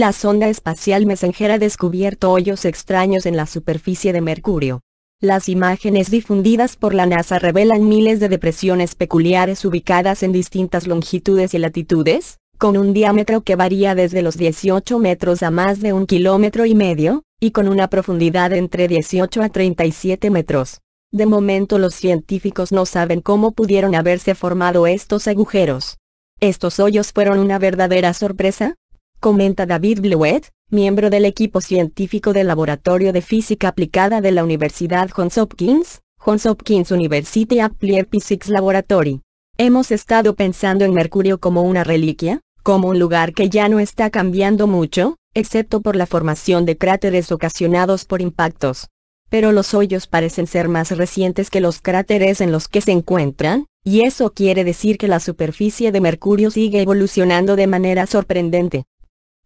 La sonda espacial Messenger ha descubierto hoyos extraños en la superficie de Mercurio. Las imágenes difundidas por la NASA revelan miles de depresiones peculiares ubicadas en distintas longitudes y latitudes, con un diámetro que varía desde los 18 metros a más de un kilómetro y medio, y con una profundidad entre 18 a 37 metros. De momento los científicos no saben cómo pudieron haberse formado estos agujeros. ¿Estos hoyos fueron una verdadera sorpresa? comenta David Blewett, miembro del equipo científico del Laboratorio de Física Aplicada de la Universidad Johns Hopkins, Johns Hopkins University Applied Physics Laboratory. Hemos estado pensando en Mercurio como una reliquia, como un lugar que ya no está cambiando mucho, excepto por la formación de cráteres ocasionados por impactos. Pero los hoyos parecen ser más recientes que los cráteres en los que se encuentran, y eso quiere decir que la superficie de Mercurio sigue evolucionando de manera sorprendente.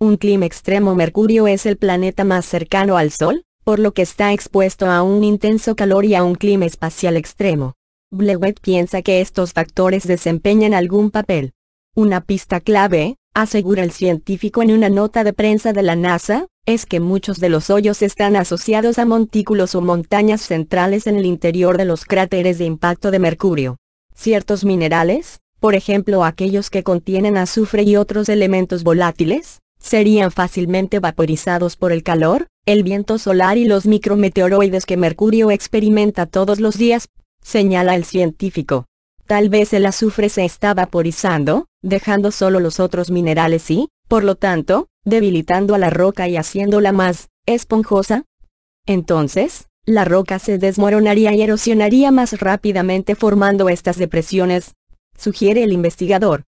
Un clima extremo Mercurio es el planeta más cercano al Sol, por lo que está expuesto a un intenso calor y a un clima espacial extremo. Blewett piensa que estos factores desempeñan algún papel. Una pista clave, asegura el científico en una nota de prensa de la NASA, es que muchos de los hoyos están asociados a montículos o montañas centrales en el interior de los cráteres de impacto de Mercurio. Ciertos minerales, por ejemplo aquellos que contienen azufre y otros elementos volátiles, serían fácilmente vaporizados por el calor, el viento solar y los micrometeoroides que Mercurio experimenta todos los días, señala el científico. Tal vez el azufre se está vaporizando, dejando solo los otros minerales y, por lo tanto, debilitando a la roca y haciéndola más esponjosa. Entonces, la roca se desmoronaría y erosionaría más rápidamente formando estas depresiones, sugiere el investigador.